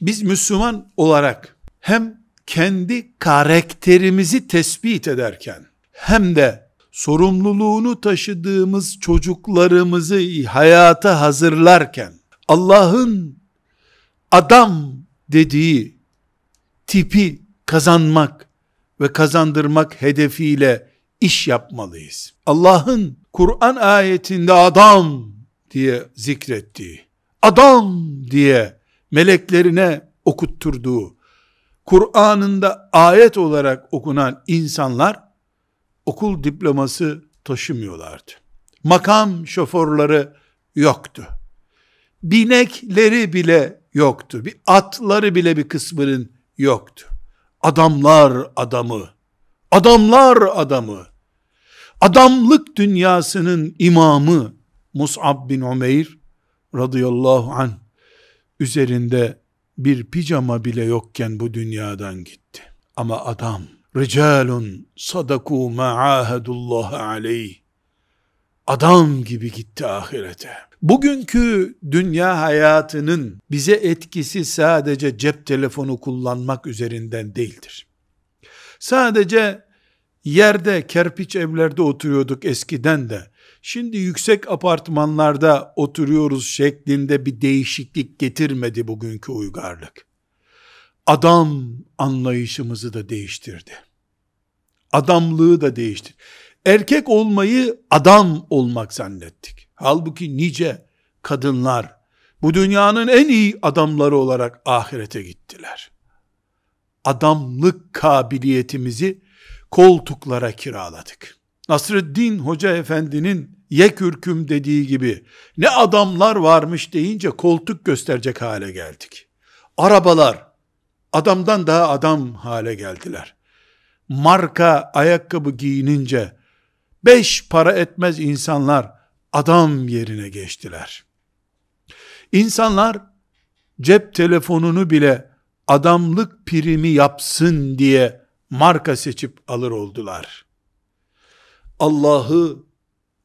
Biz Müslüman olarak hem kendi karakterimizi tespit ederken hem de sorumluluğunu taşıdığımız çocuklarımızı hayata hazırlarken Allah'ın adam dediği tipi kazanmak ve kazandırmak hedefiyle iş yapmalıyız. Allah'ın Kur'an ayetinde adam diye zikrettiği, adam diye meleklerine okutturduğu, Kur'an'ında ayet olarak okunan insanlar, okul diploması taşımıyorlardı. Makam şoförleri yoktu. Binekleri bile yoktu. Bir atları bile bir kısmının yoktu. Adamlar adamı, adamlar adamı, adamlık dünyasının imamı Mus'ab bin Umeyr radıyallahu anh üzerinde bir pijama bile yokken bu dünyadan gitti. Ama adam ricalun sadaku ma'ahadullah aleyh adam gibi gitti ahirete. Bugünkü dünya hayatının bize etkisi sadece cep telefonu kullanmak üzerinden değildir. Sadece Yerde kerpiç evlerde oturuyorduk eskiden de. Şimdi yüksek apartmanlarda oturuyoruz şeklinde bir değişiklik getirmedi bugünkü uygarlık. Adam anlayışımızı da değiştirdi. Adamlığı da değiştirdi. Erkek olmayı adam olmak zannettik. Halbuki nice kadınlar bu dünyanın en iyi adamları olarak ahirete gittiler. Adamlık kabiliyetimizi koltuklara kiraladık. Nasreddin Hoca Efendi'nin yekürküm dediği gibi ne adamlar varmış deyince koltuk gösterecek hale geldik. Arabalar adamdan daha adam hale geldiler. Marka ayakkabı giyinince beş para etmez insanlar adam yerine geçtiler. İnsanlar cep telefonunu bile adamlık primi yapsın diye marka seçip alır oldular. Allah'ı,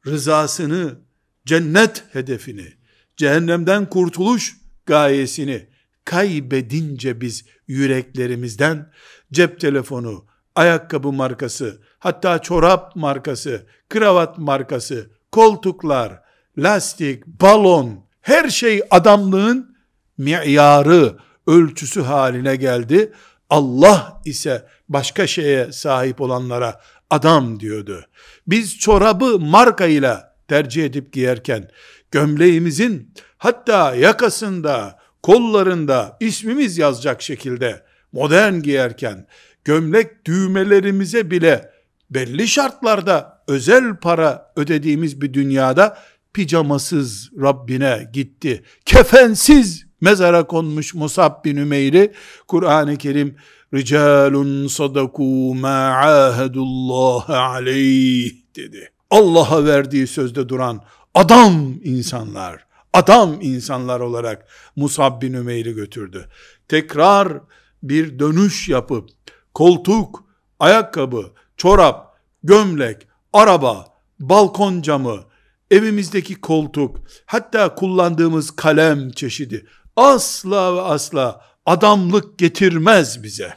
rızasını, cennet hedefini, cehennemden kurtuluş gayesini kaybedince biz yüreklerimizden cep telefonu, ayakkabı markası, hatta çorap markası, kravat markası, koltuklar, lastik, balon, her şey adamlığın miyarı, ölçüsü haline geldi. Allah ise başka şeye sahip olanlara adam diyordu. Biz çorabı markayla tercih edip giyerken gömleğimizin hatta yakasında, kollarında ismimiz yazacak şekilde modern giyerken gömlek düğmelerimize bile belli şartlarda özel para ödediğimiz bir dünyada pijamasız Rabbine gitti. Kefensiz mezara konmuş Musab bin Ümeyr'i Kur'an-ı Kerim ricalun sadaku ma ahadullah aleyh dedi. Allah'a verdiği sözde duran adam insanlar, adam insanlar olarak Musab bin Ümeyr'i götürdü. Tekrar bir dönüş yapıp koltuk, ayakkabı, çorap, gömlek, araba, balkon camı, evimizdeki koltuk, hatta kullandığımız kalem çeşidi asla ve asla adamlık getirmez bize.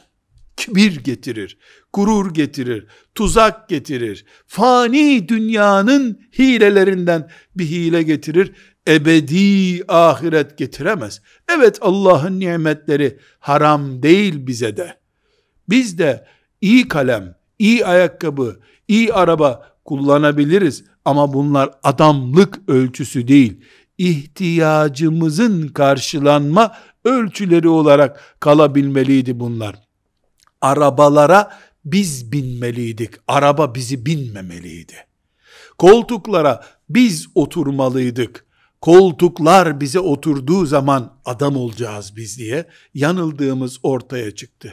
Kibir getirir, gurur getirir, tuzak getirir. Fani dünyanın hilelerinden bir hile getirir. Ebedi ahiret getiremez. Evet Allah'ın nimetleri haram değil bize de. Biz de iyi kalem, iyi ayakkabı, iyi araba kullanabiliriz ama bunlar adamlık ölçüsü değil ihtiyacımızın karşılanma ölçüleri olarak kalabilmeliydi bunlar. Arabalara biz binmeliydik. Araba bizi binmemeliydi. Koltuklara biz oturmalıydık. Koltuklar bize oturduğu zaman adam olacağız biz diye yanıldığımız ortaya çıktı.